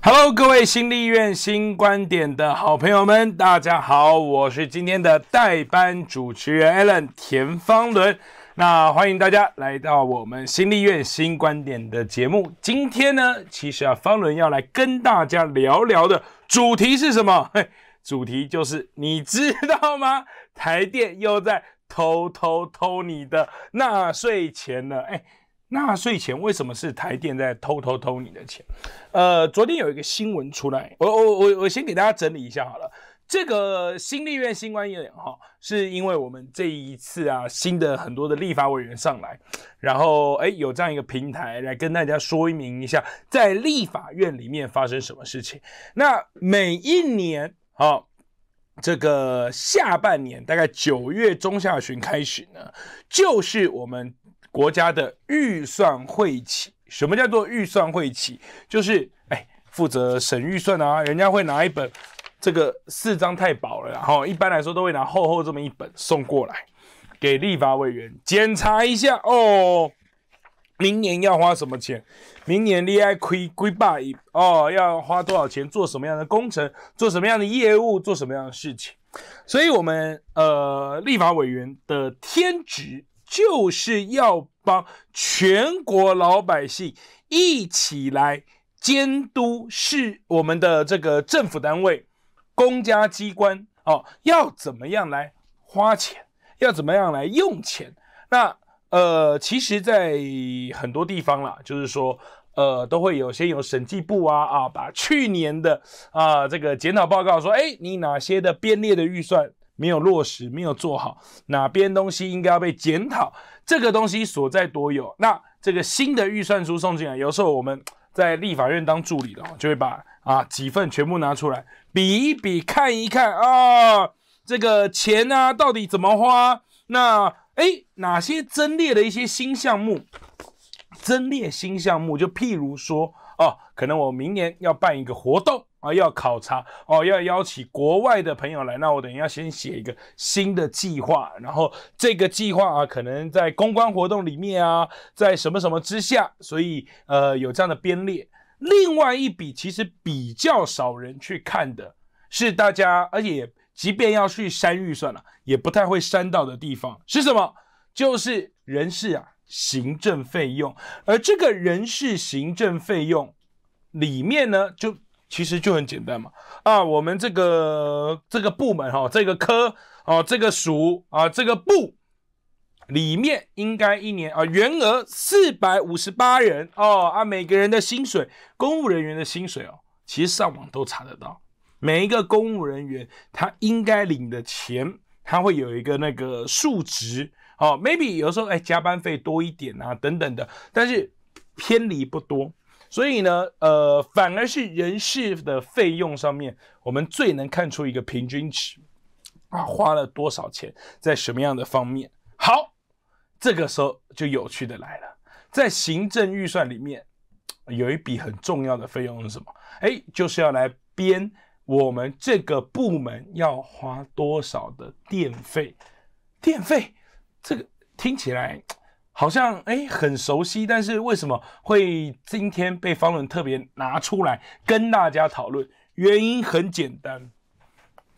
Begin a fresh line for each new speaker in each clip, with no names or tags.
Hello，各位新立院新观点的好朋友们，大家好，我是今天的代班主持人 Allen 田方伦。那欢迎大家来到我们新立院新观点的节目。今天呢，其实啊，方伦要来跟大家聊聊的主题是什么？嘿，主题就是你知道吗？台电又在偷偷偷你的纳税钱了，哎。纳税前为什么是台电在偷偷偷你的钱？呃，昨天有一个新闻出来，我我我我先给大家整理一下好了。这个新立院、新官院哈，是因为我们这一次啊，新的很多的立法委员上来，然后哎，有这样一个平台来跟大家说明一下，在立法院里面发生什么事情。那每一年啊，这个下半年大概九月中下旬开始呢，就是我们。国家的预算会启，什么叫做预算会启？就是哎，负责审预算啊，人家会拿一本这个四张太薄了，然后一般来说都会拿厚厚这么一本送过来，给立法委员检查一下哦。明年要花什么钱？明年利爱亏归霸一哦，要花多少钱？做什么样的工程？做什么样的业务？做什么样的事情？所以，我们呃，立法委员的天职。就是要帮全国老百姓一起来监督，是我们的这个政府单位、公家机关哦，要怎么样来花钱，要怎么样来用钱？那呃，其实，在很多地方啦，就是说，呃，都会有先有审计部啊啊，把去年的啊这个检讨报告说，哎，你哪些的编列的预算。没有落实，没有做好，哪边东西应该要被检讨？这个东西所在多有。那这个新的预算书送进来，有时候我们在立法院当助理的，就会把啊几份全部拿出来比一比，看一看啊这个钱啊到底怎么花？那哎哪些增列的一些新项目？增列新项目就譬如说哦，可能我明年要办一个活动。啊，要考察哦，要邀请国外的朋友来，那我等一下先写一个新的计划，然后这个计划啊，可能在公关活动里面啊，在什么什么之下，所以呃有这样的编列。另外一笔其实比较少人去看的是大家，而且即便要去删预算了，也不太会删到的地方是什么？就是人事啊，行政费用，而这个人事行政费用里面呢，就。其实就很简单嘛啊，我们这个这个部门哈，这个科啊，这个署啊，这个部里面应该一年啊，员额四百五十八人哦啊，每个人的薪水，公务人员的薪水哦，其实上网都查得到，每一个公务人员他应该领的钱，他会有一个那个数值哦，maybe 有时候哎加班费多一点啊等等的，但是偏离不多。所以呢，呃，反而是人事的费用上面，我们最能看出一个平均值啊，花了多少钱，在什么样的方面？好，这个时候就有趣的来了，在行政预算里面，有一笔很重要的费用是什么？哎，就是要来编我们这个部门要花多少的电费，电费，这个听起来。好像哎很熟悉，但是为什么会今天被方伦特别拿出来跟大家讨论？原因很简单，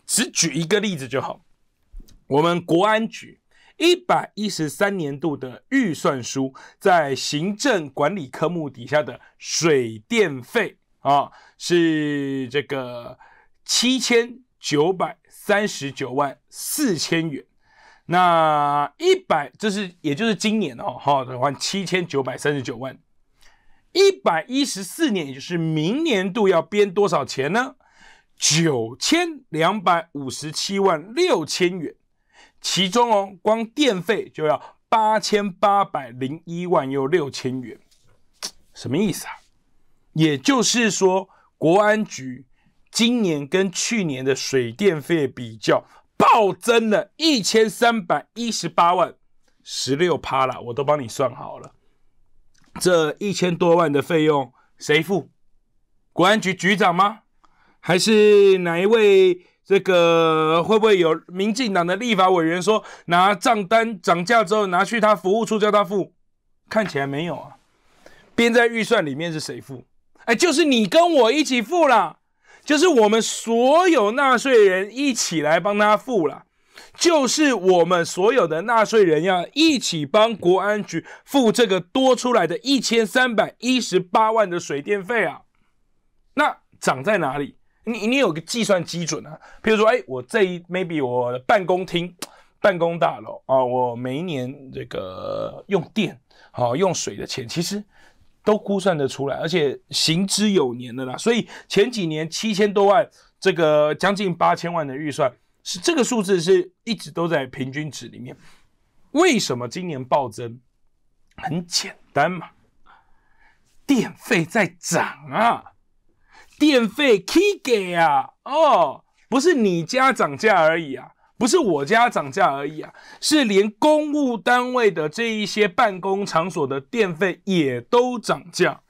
只举一个例子就好。我们国安局一百一十三年度的预算书，在行政管理科目底下的水电费啊，是这个七千九百三十九万四千元。那一百，这是也就是今年哦，哈的花七千九百三十九万。一百一十四年，也就是明年度要编多少钱呢？九千两百五十七万六千元，其中哦，光电费就要八千八百零一万又六千元。什么意思啊？也就是说，国安局今年跟去年的水电费比较。暴增了一千三百一十八万，十六趴了，我都帮你算好了。这一千多万的费用谁付？国安局局长吗？还是哪一位？这个会不会有民进党的立法委员说拿账单涨价之后拿去他服务处叫他付？看起来没有啊。编在预算里面是谁付？哎，就是你跟我一起付了。就是我们所有纳税人一起来帮他付了，就是我们所有的纳税人要一起帮国安局付这个多出来的一千三百一十八万的水电费啊！那涨在哪里？你你有个计算基准啊？比如说，哎，我这一 maybe 我办公厅、办公大楼啊，我每一年这个用电好用水的钱，其实。都估算得出来，而且行之有年的啦，所以前几年七千多万，这个将近八千万的预算是这个数字是一直都在平均值里面。为什么今年暴增？很简单嘛，电费在涨啊，电费起给啊，哦，不是你家涨价而已啊。不是我家涨价而已啊，是连公务单位的这一些办公场所的电费也都涨价。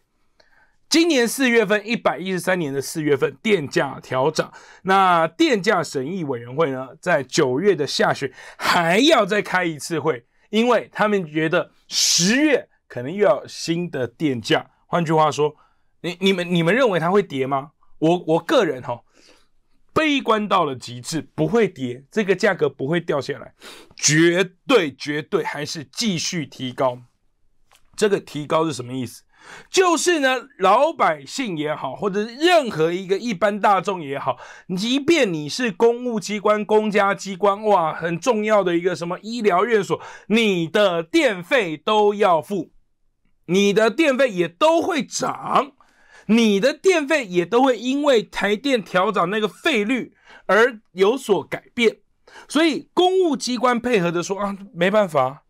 今年四月份，一百一十三年的四月份电价调涨，那电价审议委员会呢，在九月的下旬还要再开一次会，因为他们觉得十月可能又要新的电价。换句话说，你你们你们认为它会跌吗？我我个人哈。悲观到了极致，不会跌，这个价格不会掉下来，绝对绝对还是继续提高。这个提高是什么意思？就是呢，老百姓也好，或者任何一个一般大众也好，即便你是公务机关、公家机关，哇，很重要的一个什么医疗院所，你的电费都要付，你的电费也都会涨。你的电费也都会因为台电调整那个费率而有所改变，所以公务机关配合的说啊，没办法，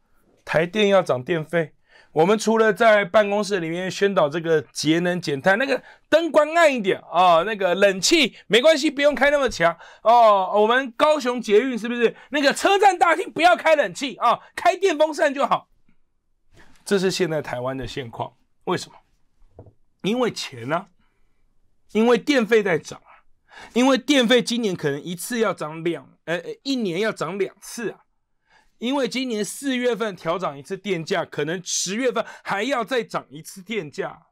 台电要涨电费，我们除了在办公室里面宣导这个节能减碳，那个灯光暗一点啊，那个冷气没关系，不用开那么强哦。我们高雄捷运是不是那个车站大厅不要开冷气啊，开电风扇就好。这是现在台湾的现况，为什么？因为钱呢？因为电费在涨啊！因为电费今年可能一次要涨两，呃，一年要涨两次啊！因为今年四月份调整一次电价，可能十月份还要再涨一次电价。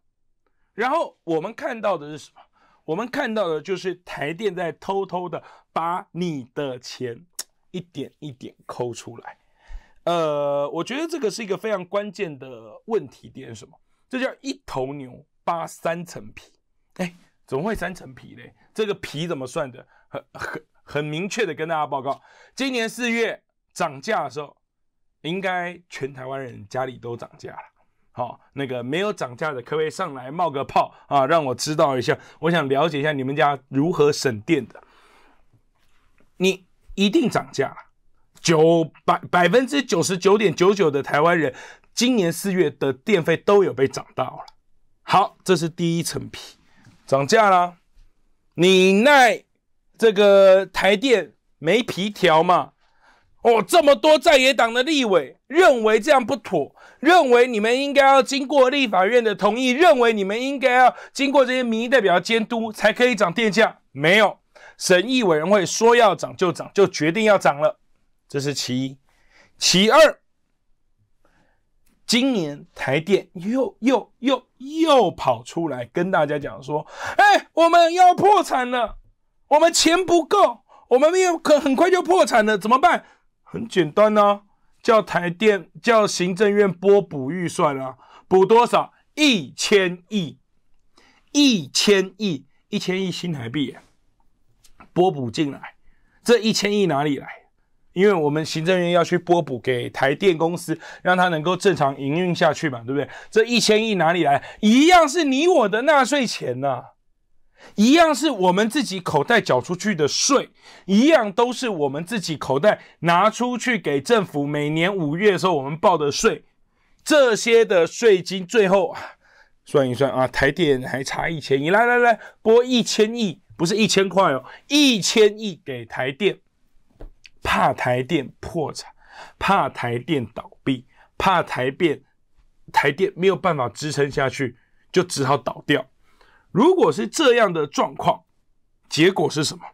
然后我们看到的是什么？我们看到的就是台电在偷偷的把你的钱一点一点抠出来。呃，我觉得这个是一个非常关键的问题点。什么？这叫一头牛。八三层皮，哎，怎么会三层皮嘞？这个皮怎么算的？很很很明确的跟大家报告，今年四月涨价的时候，应该全台湾人家里都涨价了。好，那个没有涨价的，可以上来冒个泡啊，让我知道一下。我想了解一下你们家如何省电的。你一定涨价了，九百百分之九十九点九九的台湾人，今年四月的电费都有被涨到了。好，这是第一层皮，涨价了。你奈这个台电没皮条嘛？哦，这么多在野党的立委认为这样不妥，认为你们应该要经过立法院的同意，认为你们应该要经过这些民意代表的监督才可以涨电价。没有，审议委员会说要涨就涨，就决定要涨了。这是其一，其二。今年台电又又又又跑出来跟大家讲说：“哎，我们要破产了，我们钱不够，我们有可很快就破产了，怎么办？很简单呐，叫台电叫行政院拨补预算啊，补多少？一千亿，一千亿，一千亿新台币啊，拨补进来。这一千亿哪里来？”因为我们行政院要去拨补给台电公司，让它能够正常营运下去嘛，对不对？这一千亿哪里来？一样是你我的纳税钱呐，一样是我们自己口袋缴出去的税，一样都是我们自己口袋拿出去给政府。每年五月的时候，我们报的税，这些的税金最后算一算啊，台电还差一千亿，来来来，拨一千亿，不是一千块哦，一千亿给台电。怕台电破产，怕台电倒闭，怕台电台电没有办法支撑下去，就只好倒掉。如果是这样的状况，结果是什么？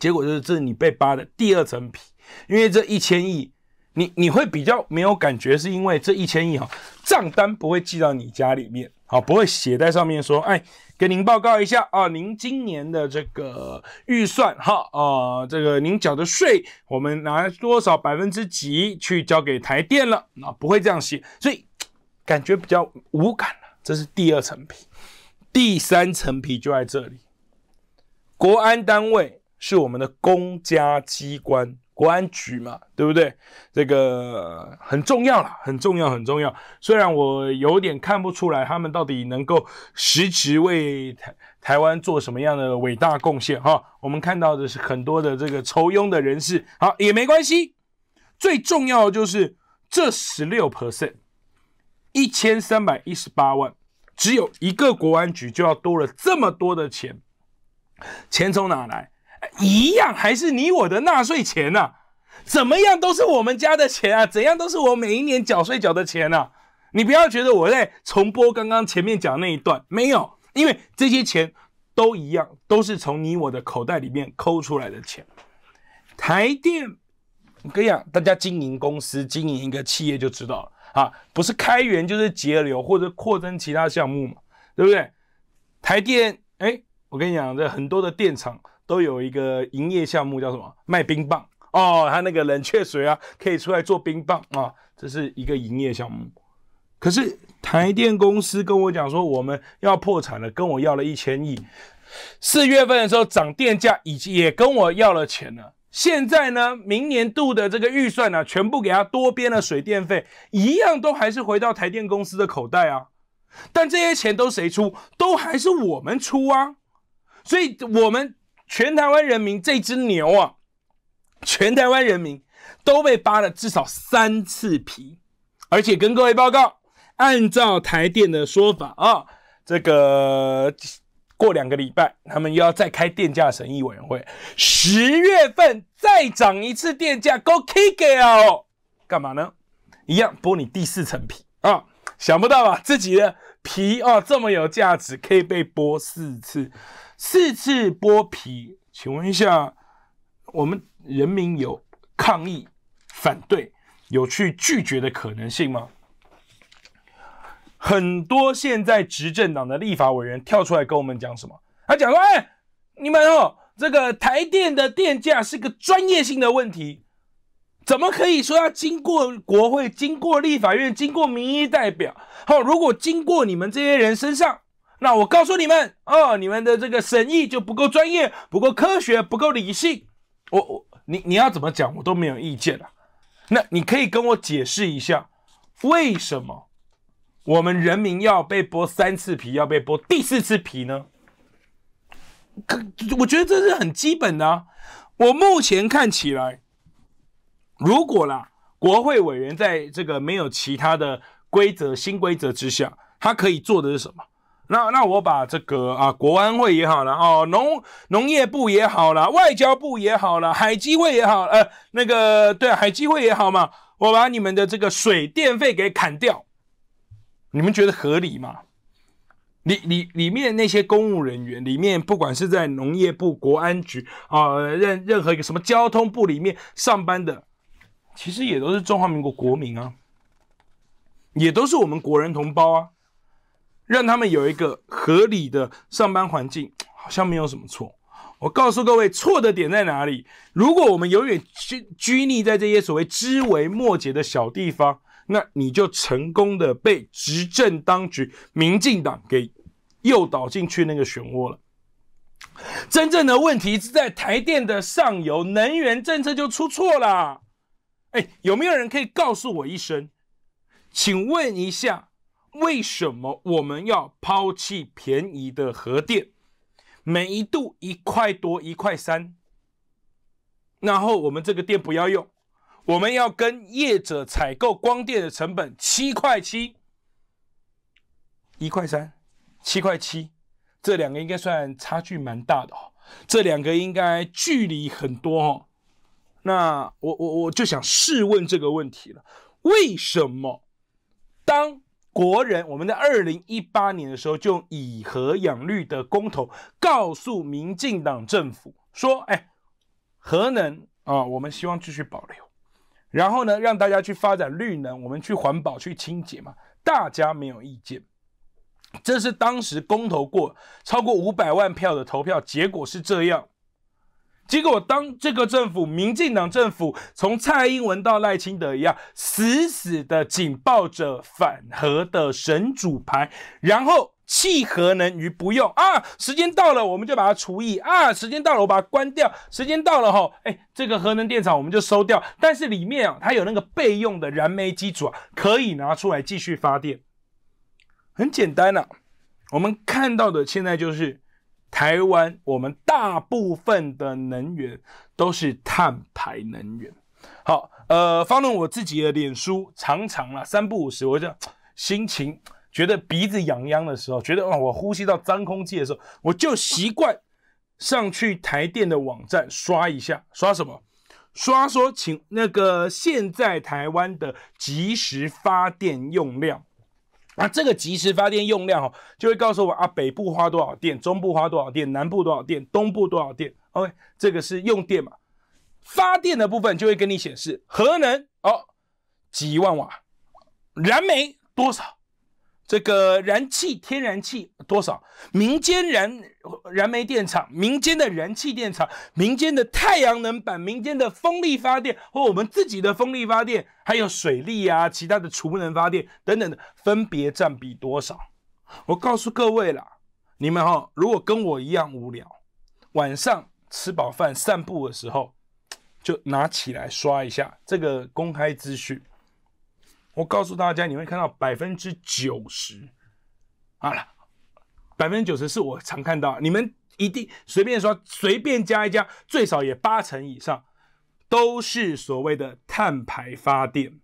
结果就是这是你被扒的第二层皮，因为这一千亿，你你会比较没有感觉，是因为这一千亿哈账单不会寄到你家里面。好，不会写在上面说，哎，跟您报告一下啊，您今年的这个预算哈，啊，这个您缴的税，我们拿多少百分之几去交给台电了，啊，不会这样写，所以感觉比较无感了。这是第二层皮，第三层皮就在这里，国安单位是我们的公家机关。国安局嘛，对不对？这个很重要了，很重要，很重要。虽然我有点看不出来他们到底能够实质为台台湾做什么样的伟大贡献哈。我们看到的是很多的这个抽佣的人士，好也没关系。最重要的就是这十六 percent，一千三百一十八万，只有一个国安局就要多了这么多的钱，钱从哪来？一样还是你我的纳税钱呐，怎么样都是我们家的钱啊，怎样都是我每一年缴税缴的钱啊。你不要觉得我在重播刚刚前面讲那一段，没有，因为这些钱都一样，都是从你我的口袋里面抠出来的钱。台电，我跟你讲，大家经营公司、经营一个企业就知道了啊，不是开源就是节流或者扩增其他项目嘛，对不对？台电，哎，我跟你讲，这很多的电厂。都有一个营业项目叫什么卖冰棒哦，他那个冷却水啊可以出来做冰棒啊，这是一个营业项目。可是台电公司跟我讲说我们要破产了，跟我要了一千亿。四月份的时候涨电价，已经也跟我要了钱了。现在呢，明年度的这个预算呢，全部给他多编了水电费，一样都还是回到台电公司的口袋啊。但这些钱都谁出？都还是我们出啊。所以我们。全台湾人民这只牛啊，全台湾人民都被扒了至少三次皮，而且跟各位报告，按照台电的说法啊，这个过两个礼拜他们又要再开电价审议委员会，十月份再涨一次电价，Go Kicker 干嘛呢？一样剥你第四层皮啊！想不到吧，自己的皮哦这么有价值，可以被剥四次。四次剥皮，请问一下，我们人民有抗议、反对、有去拒绝的可能性吗？很多现在执政党的立法委员跳出来跟我们讲什么？他讲说：“哎，你们哦，这个台电的电价是个专业性的问题，怎么可以说要经过国会、经过立法院、经过民意代表？好，如果经过你们这些人身上。”那我告诉你们哦，你们的这个审议就不够专业，不够科学，不够理性。我我你你要怎么讲，我都没有意见了。那你可以跟我解释一下，为什么我们人民要被剥三次皮，要被剥第四次皮呢？可我觉得这是很基本的。我目前看起来，如果啦，国会委员在这个没有其他的规则、新规则之下，他可以做的是什么？那那我把这个啊，国安会也好了哦，农农业部也好了，外交部也好了，海基会也好，呃，那个对，海基会也好嘛。我把你们的这个水电费给砍掉，你们觉得合理吗？里里里面那些公务人员，里面不管是在农业部、国安局啊，任任何一个什么交通部里面上班的，其实也都是中华民国国民啊，也都是我们国人同胞啊。让他们有一个合理的上班环境，好像没有什么错。我告诉各位，错的点在哪里？如果我们永远拘拘泥在这些所谓枝微末节的小地方，那你就成功的被执政当局民进党给诱导进去那个漩涡了。真正的问题是在台电的上游，能源政策就出错了。哎，有没有人可以告诉我一声？请问一下。为什么我们要抛弃便宜的核电？每一度一块多一块三，然后我们这个店不要用，我们要跟业者采购光电的成本七块七，一块三，七块七，这两个应该算差距蛮大的哦，这两个应该距离很多哦。那我我我就想试问这个问题了：为什么当？国人，我们在二零一八年的时候就以核养绿的公投，告诉民进党政府说：“哎，核能啊，我们希望继续保留，然后呢，让大家去发展绿能，我们去环保去清洁嘛，大家没有意见。”这是当时公投过超过五百万票的投票结果是这样。结果，当这个政府、民进党政府从蔡英文到赖清德一样，死死的紧抱着反核的神主牌，然后弃核能于不用啊！时间到了，我们就把它除以啊！时间到了，我把它关掉。时间到了吼，哎，这个核能电厂我们就收掉。但是里面啊，它有那个备用的燃煤机组啊，可以拿出来继续发电。很简单呐，我们看到的现在就是。台湾，我们大部分的能源都是碳排能源。好，呃，方到我自己的脸书，常常啊三不五时，我样，心情觉得鼻子痒痒的时候，觉得哦我呼吸到脏空气的时候，我就习惯上去台电的网站刷一下，刷什么？刷说请那个现在台湾的即时发电用量。啊，这个即时发电用量哦，就会告诉我啊，北部花多少电，中部花多少电，南部多少电，东部多少电。OK，这个是用电嘛？发电的部分就会跟你显示核能哦，几万瓦，燃煤多少。这个燃气、天然气多少？民间燃燃煤电厂、民间的燃气电厂、民间的太阳能板、民间的风力发电和我们自己的风力发电，还有水利呀、其他的储能发电等等的，分别占比多少？我告诉各位啦，你们哈，如果跟我一样无聊，晚上吃饱饭散步的时候，就拿起来刷一下这个公开资讯。我告诉大家，你会看到百分之九十，好了，百分之九十是我常看到，你们一定随便说随便加一加，最少也八成以上都是所谓的碳排发电。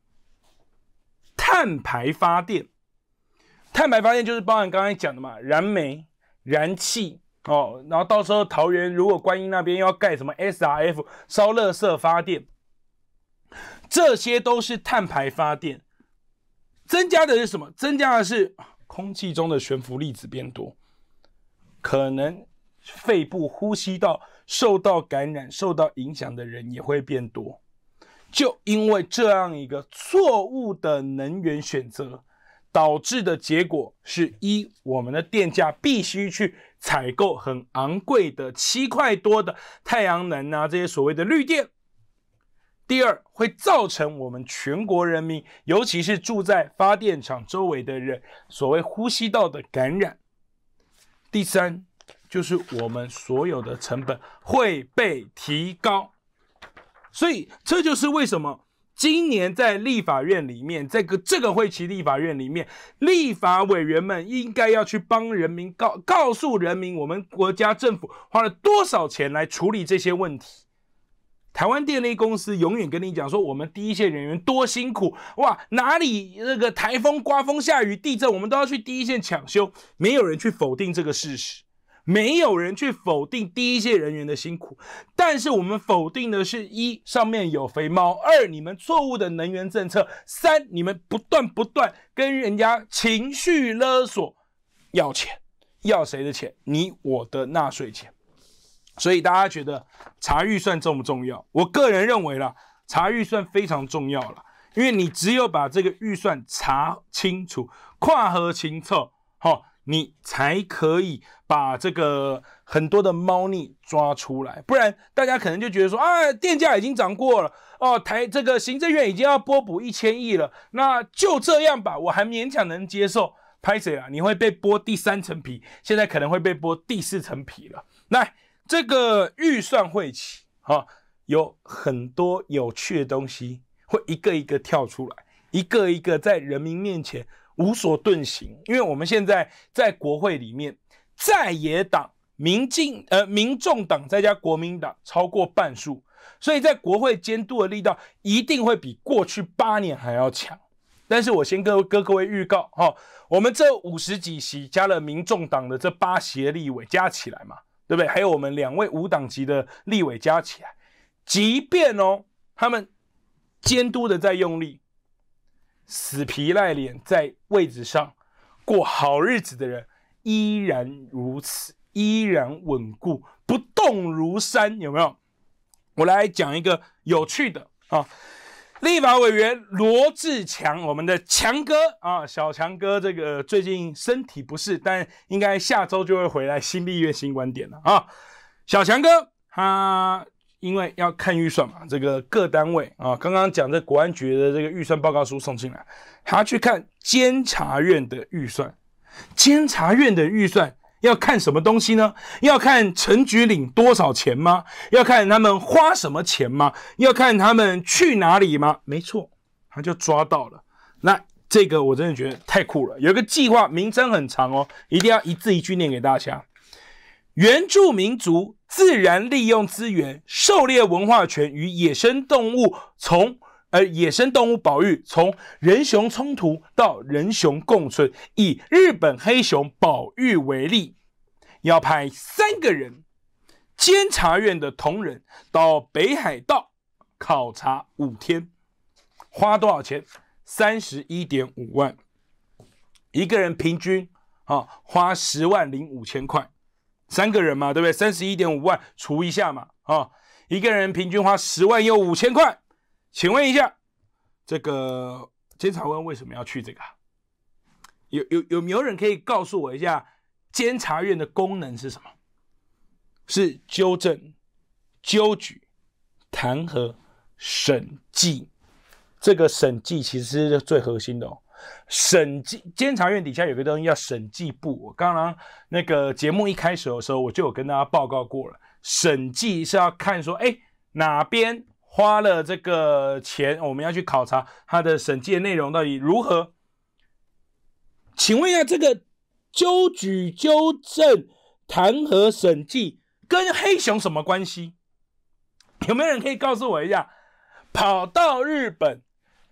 碳排发电，碳排发电就是包含刚才讲的嘛，燃煤、燃气哦，然后到时候桃园如果观音那边要盖什么 SRF 烧热色发电，这些都是碳排发电。增加的是什么？增加的是空气中的悬浮粒子变多，可能肺部呼吸道受到感染、受到影响的人也会变多。就因为这样一个错误的能源选择，导致的结果是一，我们的电价必须去采购很昂贵的七块多的太阳能啊，这些所谓的绿电。第二，会造成我们全国人民，尤其是住在发电厂周围的人，所谓呼吸道的感染。第三，就是我们所有的成本会被提高。所以，这就是为什么今年在立法院里面，这个这个会期立法院里面，立法委员们应该要去帮人民告告诉人民，我们国家政府花了多少钱来处理这些问题。台湾电力公司永远跟你讲说，我们第一线人员多辛苦哇！哪里那个台风刮风下雨、地震，我们都要去第一线抢修。没有人去否定这个事实，没有人去否定第一线人员的辛苦。但是我们否定的是一上面有肥猫，二你们错误的能源政策，三你们不断不断跟人家情绪勒索要钱，要谁的钱？你我的纳税钱。所以大家觉得查预算重不重要？我个人认为啦，查预算非常重要了，因为你只有把这个预算查清楚、跨核清测，哈，你才可以把这个很多的猫腻抓出来。不然大家可能就觉得说，啊，电价已经涨过了，哦，台这个行政院已经要拨补一千亿了，那就这样吧，我还勉强能接受。拍谁啊？你会被剥第三层皮，现在可能会被剥第四层皮了。来。这个预算会期哈，有很多有趣的东西会一个一个跳出来，一个一个在人民面前无所遁形。因为我们现在在国会里面，在野党、民进呃、民众党再加国民党超过半数，所以在国会监督的力道一定会比过去八年还要强。但是我先各各位预告哈，我们这五十几席加了民众党的这八席立委加起来嘛。对不对？还有我们两位无党籍的立委加起来，即便哦，他们监督的在用力，死皮赖脸在位置上过好日子的人，依然如此，依然稳固不动如山，有没有？我来讲一个有趣的啊。立法委员罗志强，我们的强哥啊，小强哥，这个最近身体不适，但应该下周就会回来。新立院新观点了啊，小强哥他因为要看预算嘛，这个各单位啊，刚刚讲的国安局的这个预算报告书送进来，他去看监察院的预算，监察院的预算。要看什么东西呢？要看陈菊领多少钱吗？要看他们花什么钱吗？要看他们去哪里吗？没错，他就抓到了。那这个我真的觉得太酷了。有一个计划名称很长哦，一定要一字一句念给大家：原住民族自然利用资源狩猎文化权与野生动物从。而野生动物保育，从人熊冲突到人熊共存，以日本黑熊保育为例，要派三个人监察院的同仁到北海道考察五天，花多少钱？三十一点五万，一个人平均啊，花十万零五千块，三个人嘛，对不对？三十一点五万除一下嘛，啊，一个人平均花十万又五千块。请问一下，这个监察官为什么要去这个？有有有没有人可以告诉我一下，监察院的功能是什么？是纠正、纠举、弹劾、审计。这个审计其实是最核心的哦。审计监察院底下有个东西叫审计部。我刚刚那个节目一开始的时候，我就有跟大家报告过了。审计是要看说，哎，哪边？花了这个钱，我们要去考察他的审计内容到底如何？请问一下，这个纠举、纠正、弹劾、审计跟黑熊什么关系？有没有人可以告诉我一下？跑到日本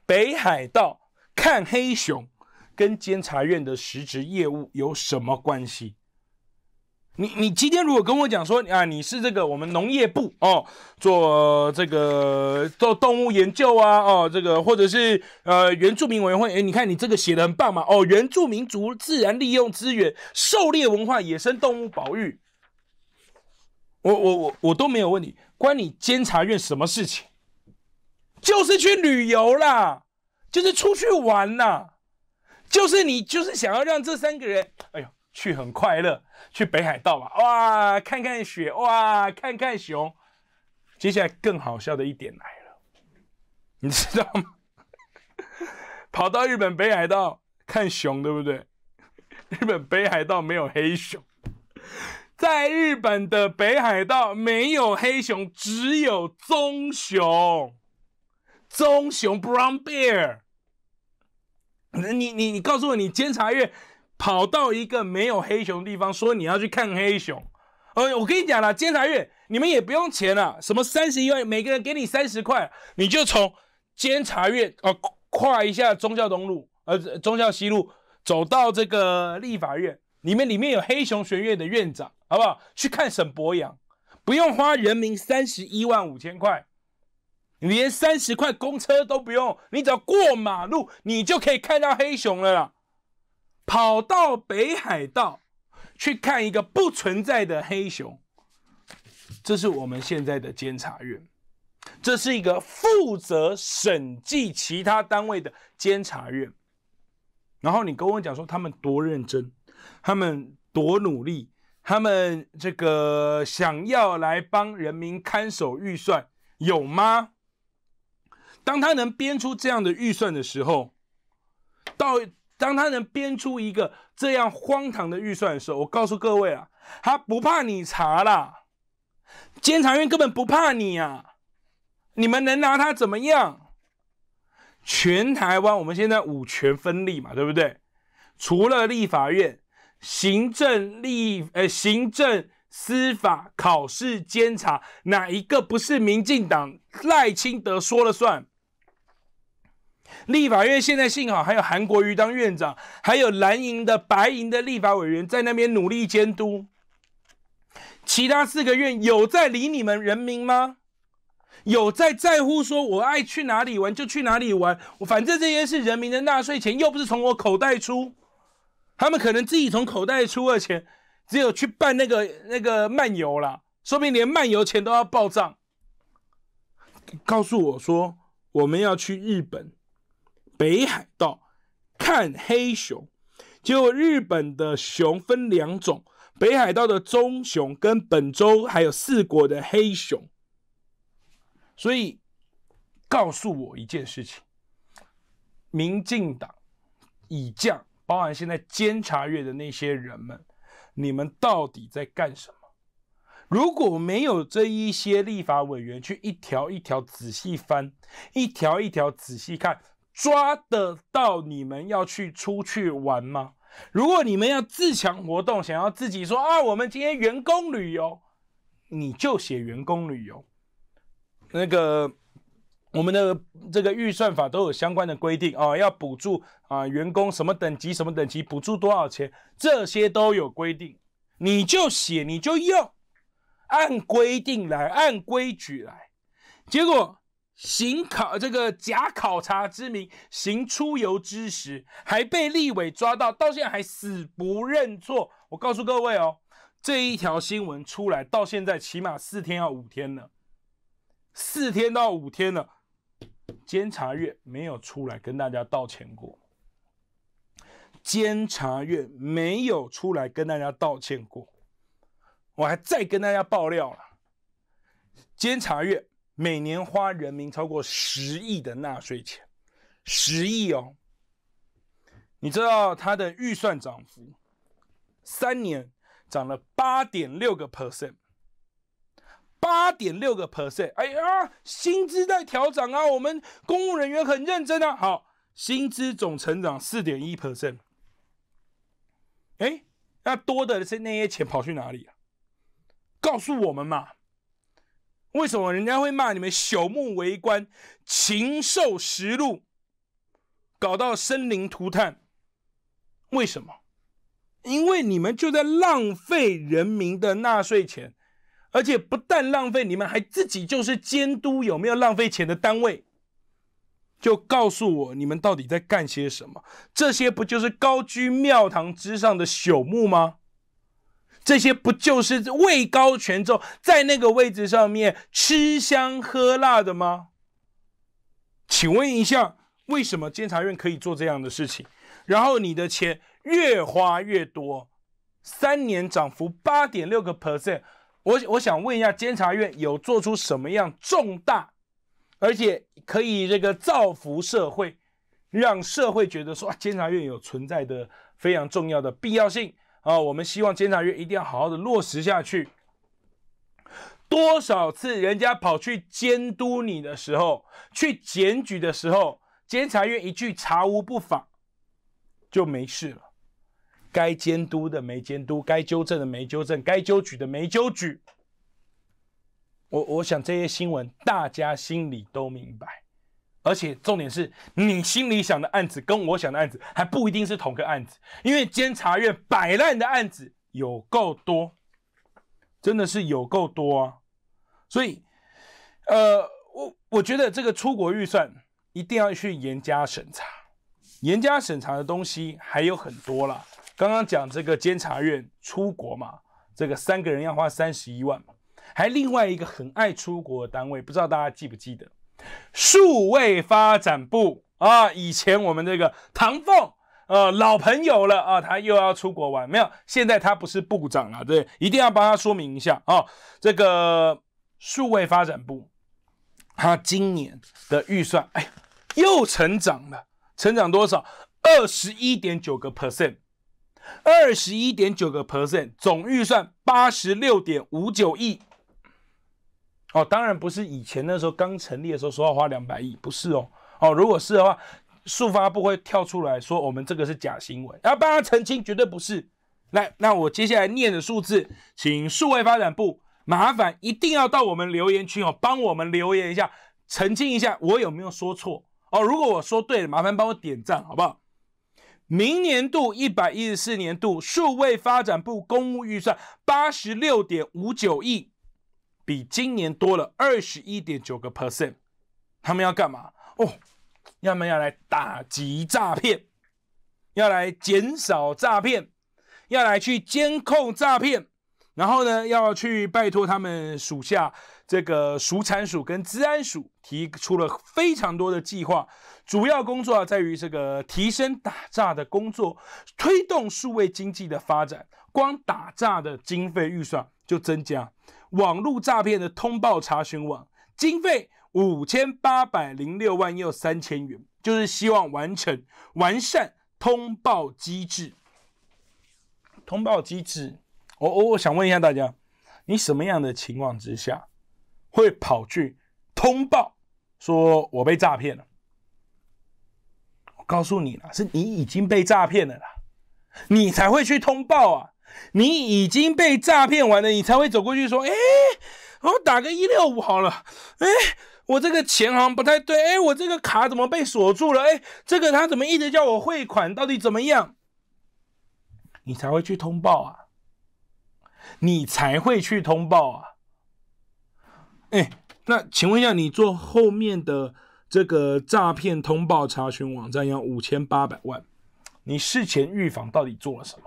北海道看黑熊，跟监察院的实职业务有什么关系？你你今天如果跟我讲说啊，你是这个我们农业部哦，做这个做动物研究啊哦，这个或者是呃原住民委员会，哎，你看你这个写的很棒嘛哦，原住民族自然利用资源、狩猎文化、野生动物保育，我我我我都没有问你，关你监察院什么事情？就是去旅游啦，就是出去玩啦，就是你就是想要让这三个人，哎呦。去很快乐，去北海道吧！哇，看看雪，哇，看看熊。接下来更好笑的一点来了，你知道吗？跑到日本北海道看熊，对不对？日本北海道没有黑熊，在日本的北海道没有黑熊，只有棕熊，棕熊 （brown bear）。你你你，告诉我，你监察院？跑到一个没有黑熊的地方，说你要去看黑熊。呃，我跟你讲了，监察院，你们也不用钱了，什么三十一万，每个人给你三十块，你就从监察院哦，跨一下宗教东路，呃，宗教西路，走到这个立法院，你们里面有黑熊学院的院长，好不好？去看沈博阳，不用花人民三十一万五千块，你连三十块公车都不用，你只要过马路，你就可以看到黑熊了。啦。跑到北海道去看一个不存在的黑熊，这是我们现在的监察院，这是一个负责审计其他单位的监察院。然后你跟我讲说他们多认真，他们多努力，他们这个想要来帮人民看守预算，有吗？当他能编出这样的预算的时候，到。当他能编出一个这样荒唐的预算的时候，我告诉各位啊，他不怕你查啦，监察院根本不怕你啊，你们能拿他怎么样？全台湾我们现在五权分立嘛，对不对？除了立法院、行政立、呃行政、司法、考试、监察，哪一个不是民进党赖清德说了算？立法院现在幸好还有韩国瑜当院长，还有蓝营的、白银的立法委员在那边努力监督。其他四个院有在理你们人民吗？有在在乎说，我爱去哪里玩就去哪里玩，我反正这些是人民的纳税钱，又不是从我口袋出。他们可能自己从口袋出的钱，只有去办那个那个漫游了，说明连漫游钱都要报账。告诉我说，我们要去日本。北海道看黑熊，就日本的熊分两种，北海道的棕熊跟本州还有四国的黑熊。所以告诉我一件事情，民进党以降，包含现在监察院的那些人们，你们到底在干什么？如果没有这一些立法委员去一条一条仔细翻，一条一条仔细看。抓得到你们要去出去玩吗？如果你们要自强活动，想要自己说啊，我们今天员工旅游，你就写员工旅游。那个我们的这个预算法都有相关的规定啊，要补助啊，员工什么等级什么等级补助多少钱，这些都有规定，你就写，你就用，按规定来，按规矩来，结果。行考这个假考察之名，行出游之实，还被立委抓到，到现在还死不认错。我告诉各位哦，这一条新闻出来到现在起码四天要五天了，四天到五天了，监察院没有出来跟大家道歉过，监察院没有出来跟大家道歉过，我还再跟大家爆料了，监察院。每年花人民超过十亿的纳税钱，十亿哦，你知道它的预算涨幅？三年涨了八点六个 percent，八点六个 percent，哎呀，薪资在调涨啊，我们公务人员很认真啊，好，薪资总成长四点一 percent，哎，那多的是那些钱跑去哪里了？告诉我们嘛。为什么人家会骂你们朽木为官、禽兽食禄，搞到生灵涂炭？为什么？因为你们就在浪费人民的纳税钱，而且不但浪费，你们还自己就是监督有没有浪费钱的单位，就告诉我你们到底在干些什么？这些不就是高居庙堂之上的朽木吗？这些不就是位高权重，在那个位置上面吃香喝辣的吗？请问一下，为什么监察院可以做这样的事情？然后你的钱越花越多，三年涨幅八点六个 percent。我我想问一下，监察院有做出什么样重大，而且可以这个造福社会，让社会觉得说监察院有存在的非常重要的必要性？啊，我们希望监察院一定要好好的落实下去。多少次人家跑去监督你的时候，去检举的时候，监察院一句查无不法，就没事了。该监督的没监督，该纠正的没纠正，该纠举的没纠举。我我想这些新闻大家心里都明白。而且重点是你心里想的案子跟我想的案子还不一定是同个案子，因为监察院摆烂的案子有够多，真的是有够多啊！所以，呃，我我觉得这个出国预算一定要去严加审查，严加审查的东西还有很多啦。刚刚讲这个监察院出国嘛，这个三个人要花三十一万嘛，还另外一个很爱出国的单位，不知道大家记不记得。数位发展部啊，以前我们这个唐凤，呃，老朋友了啊，他又要出国玩没有？现在他不是部长了，对，一定要帮他说明一下啊。这个数位发展部，他今年的预算，哎，又成长了，成长多少？二十一点九个 percent，二十一点九个 percent，总预算八十六点五九亿。哦，当然不是以前那时候刚成立的时候说要花两百亿，不是哦。哦，如果是的话，速发布会跳出来说我们这个是假新闻，要帮他澄清，绝对不是。来，那我接下来念的数字，请数位发展部麻烦一定要到我们留言区哦，帮我们留言一下，澄清一下我有没有说错哦。如果我说对了，麻烦帮我点赞好不好？明年度一百一十四年度数位发展部公务预算八十六点五九亿。比今年多了二十一点九个 percent，他们要干嘛？哦，要么要来打击诈骗，要来减少诈骗，要来去监控诈骗，然后呢，要去拜托他们属下这个数产署跟治安署提出了非常多的计划，主要工作啊在于这个提升打诈的工作，推动数位经济的发展，光打诈的经费预算就增加。网络诈骗的通报查询网经费五千八百零六万又三千元，就是希望完成完善通报机制。通报机制，我我我想问一下大家，你什么样的情况之下会跑去通报说我被诈骗了？我告诉你啦，是你已经被诈骗了啦，你才会去通报啊。你已经被诈骗完了，你才会走过去说：“哎，我打个一六五好了。”哎，我这个钱好像不太对。哎，我这个卡怎么被锁住了？哎，这个他怎么一直叫我汇款？到底怎么样？你才会去通报啊？你才会去通报啊？哎，那请问一下，你做后面的这个诈骗通报查询网站要五千八百万，你事前预防到底做了什么？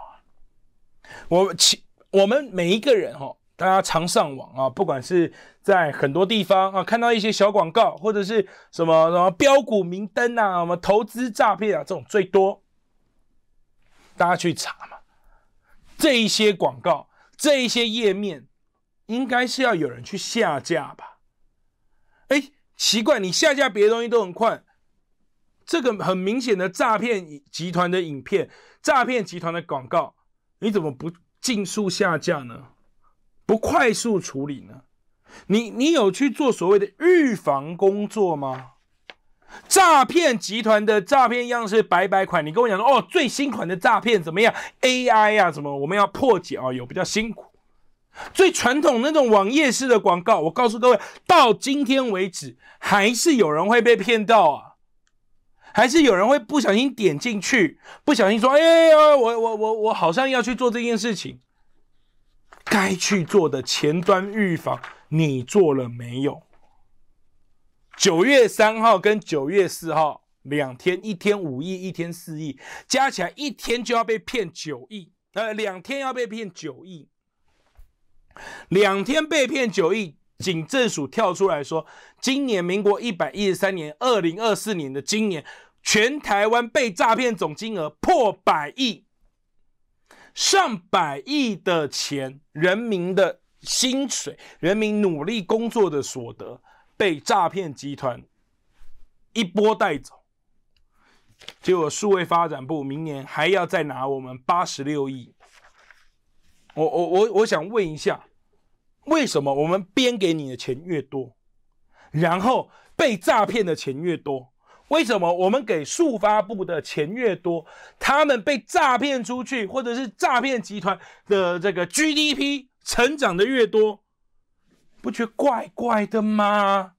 我其我们每一个人哈，大家常上网啊，不管是在很多地方啊，看到一些小广告或者是什么什么标股明灯啊，什么投资诈骗啊，这种最多，大家去查嘛。这一些广告，这一些页面，应该是要有人去下架吧？哎，奇怪，你下架别的东西都很快，这个很明显的诈骗集团的影片，诈骗集团的广告。你怎么不尽速下架呢？不快速处理呢？你你有去做所谓的预防工作吗？诈骗集团的诈骗样式百百款，你跟我讲说哦，最新款的诈骗怎么样？AI 啊什么？我们要破解啊，有比较辛苦。最传统那种网页式的广告，我告诉各位，到今天为止，还是有人会被骗到啊。还是有人会不小心点进去，不小心说：“哎，我我我我好像要去做这件事情。”该去做的前端预防，你做了没有？九月三号跟九月四号两天，一天五亿，一天四亿，加起来一天就要被骗九亿，呃，两天要被骗九亿，两天被骗九亿，警政署跳出来说：“今年民国一百一十三年，二零二四年的今年。”全台湾被诈骗总金额破百亿，上百亿的钱，人民的薪水，人民努力工作的所得，被诈骗集团一波带走。结果数位发展部明年还要再拿我们八十六亿。我我我我想问一下，为什么我们编给你的钱越多，然后被诈骗的钱越多？为什么我们给速发部的钱越多，他们被诈骗出去，或者是诈骗集团的这个 GDP 成长的越多，不觉得怪怪的吗？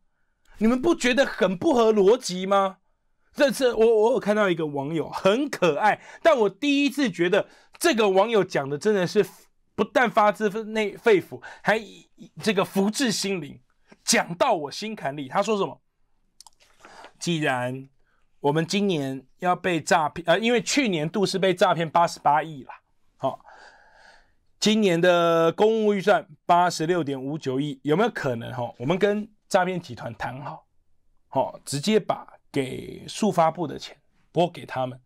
你们不觉得很不合逻辑吗？这次我我有看到一个网友很可爱，但我第一次觉得这个网友讲的真的是不但发自内肺腑，还这个福至心灵，讲到我心坎里。他说什么？既然我们今年要被诈骗，呃，因为去年度是被诈骗八十八亿了，好，今年的公务预算八十六点五九亿，有没有可能哈，我们跟诈骗集团谈好，好，直接把给速发部的钱拨给他们，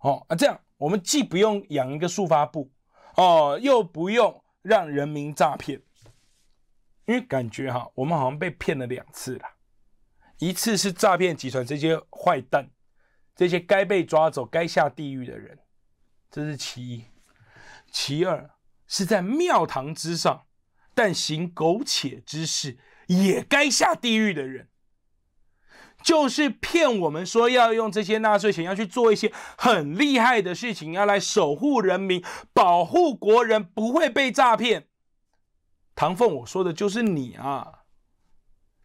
哦，啊，这样我们既不用养一个速发部，哦，又不用让人民诈骗，因为感觉哈，我们好像被骗了两次了。一次是诈骗集团这些坏蛋，这些该被抓走、该下地狱的人，这是其一；其二是在庙堂之上但行苟且之事也该下地狱的人，就是骗我们说要用这些纳税钱要去做一些很厉害的事情，要来守护人民、保护国人不会被诈骗。唐凤，我说的就是你啊！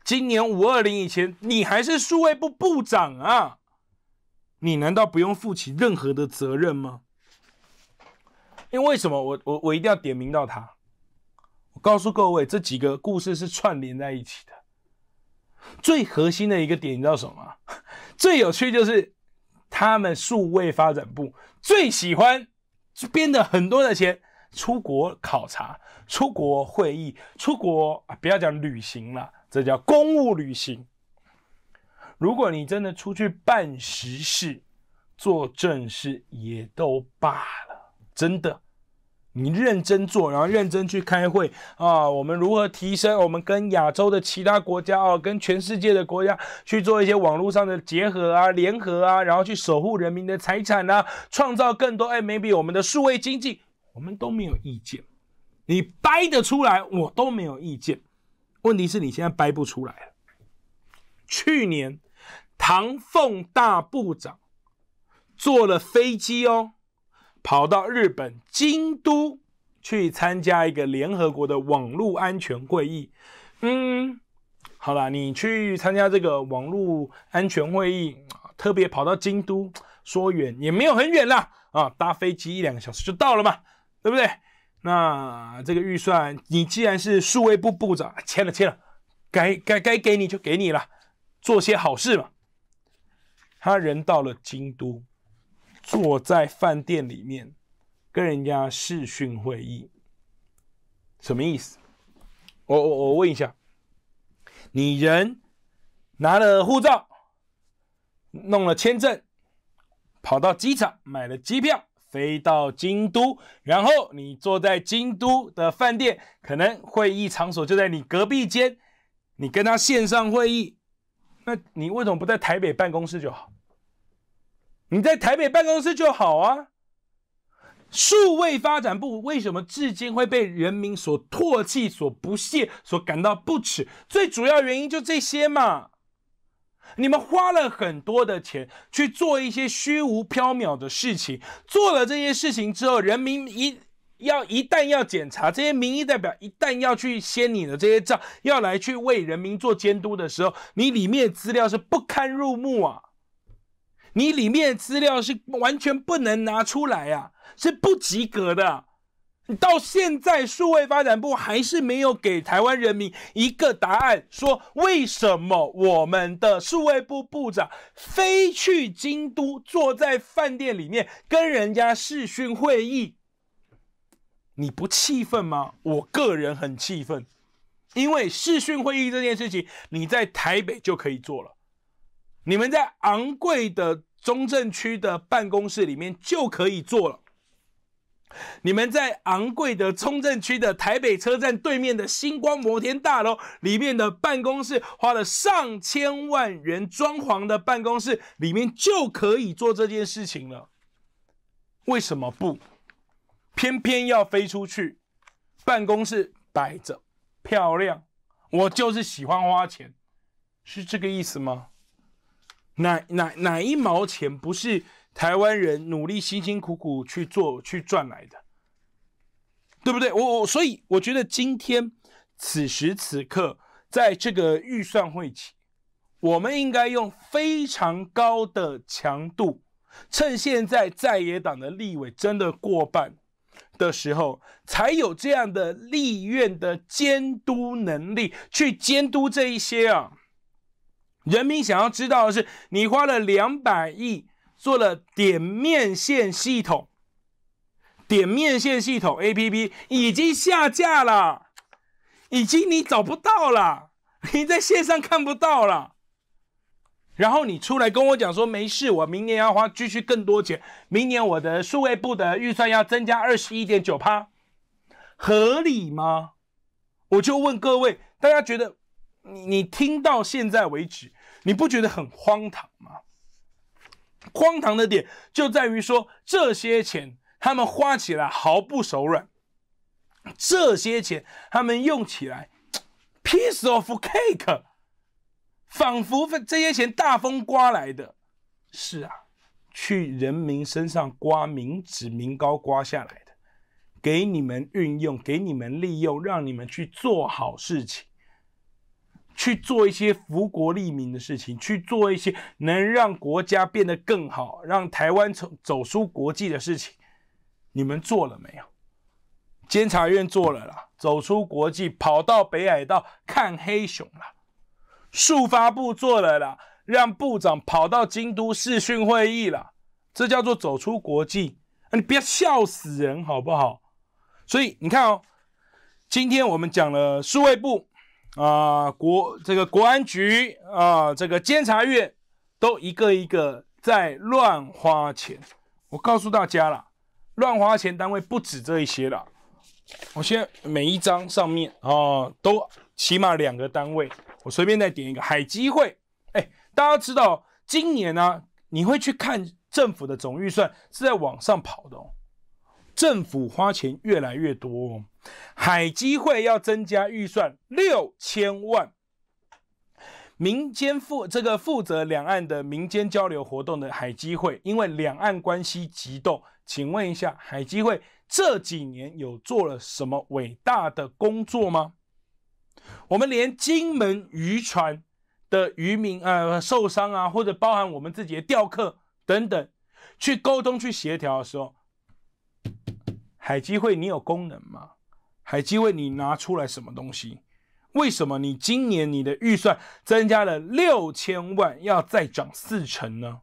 今年五二零以前，你还是数位部部长啊？你难道不用负起任何的责任吗？因为为什么我我我一定要点名到他？我告诉各位，这几个故事是串联在一起的。最核心的一个点，你知道什么 最有趣就是他们数位发展部最喜欢编的很多的钱出国考察、出国会议、出国啊，不要讲旅行了。这叫公务旅行。如果你真的出去办实事、做正事，也都罢了。真的，你认真做，然后认真去开会啊。我们如何提升？我们跟亚洲的其他国家啊，跟全世界的国家去做一些网络上的结合啊、联合啊，然后去守护人民的财产啊，创造更多哎，maybe 我们的数位经济，我们都没有意见。你掰得出来，我都没有意见。问题是你现在掰不出来去年，唐凤大部长坐了飞机哦，跑到日本京都去参加一个联合国的网络安全会议。嗯，好了，你去参加这个网络安全会议，特别跑到京都，说远也没有很远啦，啊，搭飞机一两个小时就到了嘛，对不对？那这个预算，你既然是数位部部长，签了签了，该该该给你就给你了，做些好事嘛。他人到了京都，坐在饭店里面，跟人家视讯会议，什么意思？我我我问一下，你人拿了护照，弄了签证，跑到机场买了机票。飞到京都，然后你坐在京都的饭店，可能会议场所就在你隔壁间，你跟他线上会议，那你为什么不在台北办公室就好？你在台北办公室就好啊！数位发展部为什么至今会被人民所唾弃、所不屑、所感到不耻？最主要原因就这些嘛。你们花了很多的钱去做一些虚无缥缈的事情，做了这些事情之后，人民一要一旦要检查这些民意代表，一旦要去掀你的这些账，要来去为人民做监督的时候，你里面资料是不堪入目啊，你里面资料是完全不能拿出来啊，是不及格的。到现在，数位发展部还是没有给台湾人民一个答案，说为什么我们的数位部部长飞去京都，坐在饭店里面跟人家视讯会议，你不气愤吗？我个人很气愤，因为视讯会议这件事情，你在台北就可以做了，你们在昂贵的中正区的办公室里面就可以做了。你们在昂贵的中正区的台北车站对面的星光摩天大楼里面的办公室，花了上千万元装潢的办公室里面就可以做这件事情了，为什么不？偏偏要飞出去，办公室摆着漂亮，我就是喜欢花钱，是这个意思吗？哪哪哪一毛钱不是？台湾人努力、辛辛苦苦去做、去赚来的，对不对？我我所以我觉得今天此时此刻，在这个预算会期，我们应该用非常高的强度，趁现在在野党的立委真的过半的时候，才有这样的立院的监督能力去监督这一些啊！人民想要知道的是，你花了两百亿。做了点面线系统，点面线系统 A P P 已经下架了，已经你找不到了，你在线上看不到了。然后你出来跟我讲说没事，我明年要花继续更多钱，明年我的数位部的预算要增加二十一点九趴，合理吗？我就问各位，大家觉得你你听到现在为止，你不觉得很荒唐吗？荒唐的点就在于说，这些钱他们花起来毫不手软，这些钱他们用起来，piece of cake，仿佛这些钱大风刮来的，是啊，去人民身上刮民脂民膏刮下来的，给你们运用，给你们利用，让你们去做好事情。去做一些福国利民的事情，去做一些能让国家变得更好、让台湾走走出国际的事情，你们做了没有？监察院做了啦，走出国际，跑到北海道看黑熊了；速发部做了啦，让部长跑到京都视讯会议了，这叫做走出国际。你不要笑死人好不好？所以你看哦，今天我们讲了数位部。啊，国这个国安局啊，这个监察院都一个一个在乱花钱。我告诉大家了，乱花钱单位不止这一些了。我现在每一张上面啊，都起码两个单位。我随便再点一个海基会。哎，大家知道今年呢，你会去看政府的总预算是在往上跑的，哦，政府花钱越来越多。哦。海基会要增加预算六千万，民间负这个负责两岸的民间交流活动的海基会，因为两岸关系急动，请问一下，海基会这几年有做了什么伟大的工作吗？我们连金门渔船的渔民呃受伤啊，或者包含我们自己的钓客等等去沟通去协调的时候，海基会你有功能吗？海基会，你拿出来什么东西？为什么你今年你的预算增加了六千万，要再涨四成呢？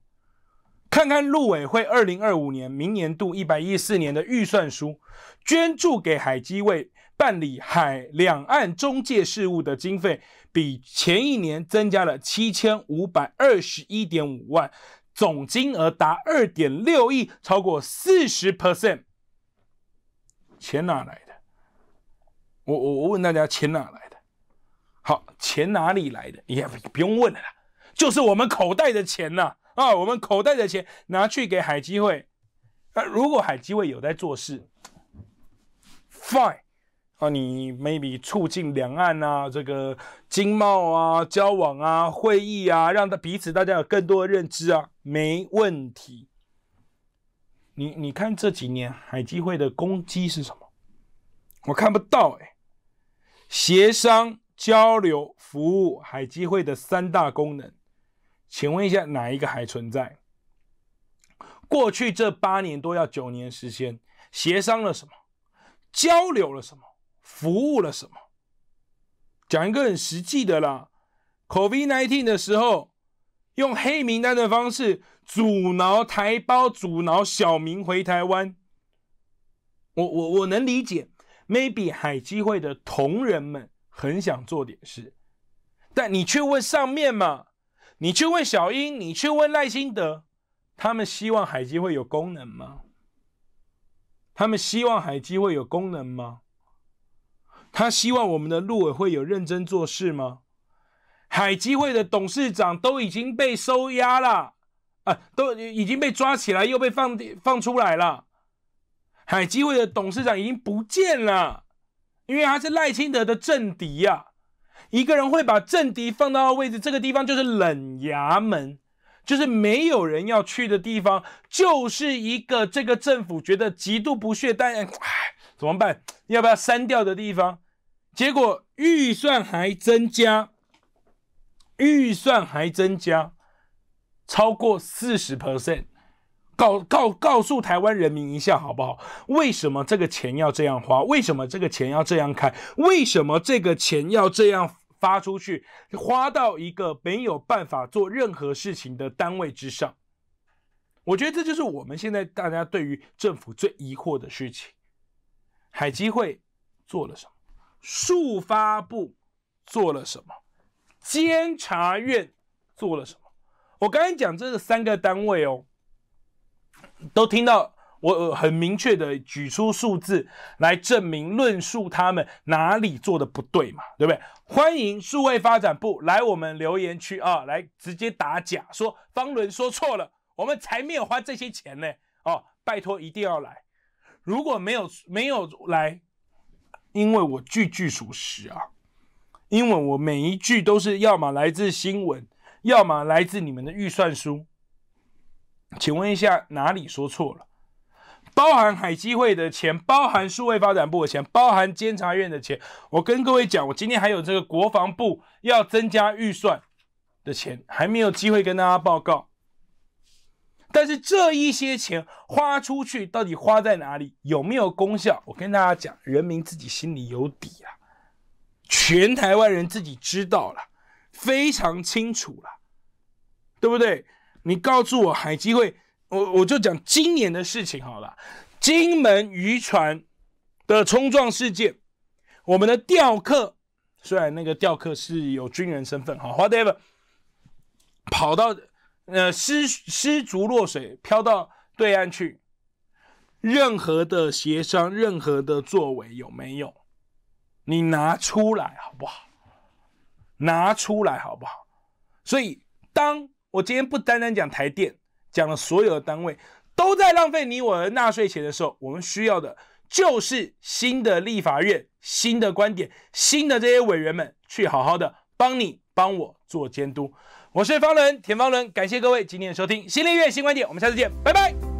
看看陆委会二零二五年明年度一百一四年的预算书，捐助给海基会办理海两岸中介事务的经费，比前一年增加了七千五百二十一点五万，总金额达二点六亿，超过四十 percent。钱哪来？我我我问大家钱哪来的？好，钱哪里来的？你也不用问了啦，就是我们口袋的钱呐啊，我们口袋的钱拿去给海基会。那如果海基会有在做事，fine，啊，你 maybe 促进两岸啊，这个经贸啊、交往啊、会议啊，让他彼此大家有更多的认知啊，没问题。你你看这几年海基会的攻击是什么？我看不到哎。协商、交流、服务，海基会的三大功能，请问一下哪一个还存在？过去这八年多要九年时间，协商了什么？交流了什么？服务了什么？讲一个很实际的啦，COVID-19 的时候，用黑名单的方式阻挠台胞、阻挠小明回台湾，我我我能理解。Maybe 海基会的同仁们很想做点事，但你去问上面嘛，你去问小英，你去问赖心德，他们希望海基会有功能吗？他们希望海基会有功能吗？他希望我们的陆委会有认真做事吗？海基会的董事长都已经被收押了，啊，都已经被抓起来又被放放出来了。海基会的董事长已经不见了，因为他是赖清德的政敌呀。一个人会把政敌放到位置，这个地方就是冷衙门，就是没有人要去的地方，就是一个这个政府觉得极度不屑，但怎么办？要不要删掉的地方？结果预算还增加，预算还增加超过四十 percent。告告告诉台湾人民一下好不好？为什么这个钱要这样花？为什么这个钱要这样开？为什么这个钱要这样发出去，花到一个没有办法做任何事情的单位之上？我觉得这就是我们现在大家对于政府最疑惑的事情。海基会做了什么？数发部做了什么？监察院做了什么？我刚才讲这三个单位哦。都听到我很明确的举出数字来证明论述，他们哪里做的不对嘛？对不对？欢迎数位发展部来我们留言区啊，来直接打假，说方伦说错了，我们才没有花这些钱呢。哦，拜托一定要来，如果没有没有来，因为我句句属实啊，因为我每一句都是要么来自新闻，要么来自你们的预算书。请问一下，哪里说错了？包含海基会的钱，包含数位发展部的钱，包含监察院的钱。我跟各位讲，我今天还有这个国防部要增加预算的钱，还没有机会跟大家报告。但是这一些钱花出去，到底花在哪里？有没有功效？我跟大家讲，人民自己心里有底啊，全台湾人自己知道了，非常清楚了，对不对？你告诉我海基会，我我就讲今年的事情好了。金门渔船的冲撞事件，我们的钓客虽然那个钓客是有军人身份，哈，v e 夫跑到呃失失足落水，漂到对岸去，任何的协商，任何的作为有没有？你拿出来好不好？拿出来好不好？所以当。我今天不单单讲台电，讲了所有的单位都在浪费你我的纳税钱的时候，我们需要的就是新的立法院、新的观点、新的这些委员们去好好的帮你、帮我做监督。我是方伦，田方伦，感谢各位今天的收听，新立院、新观点，我们下次见，拜拜。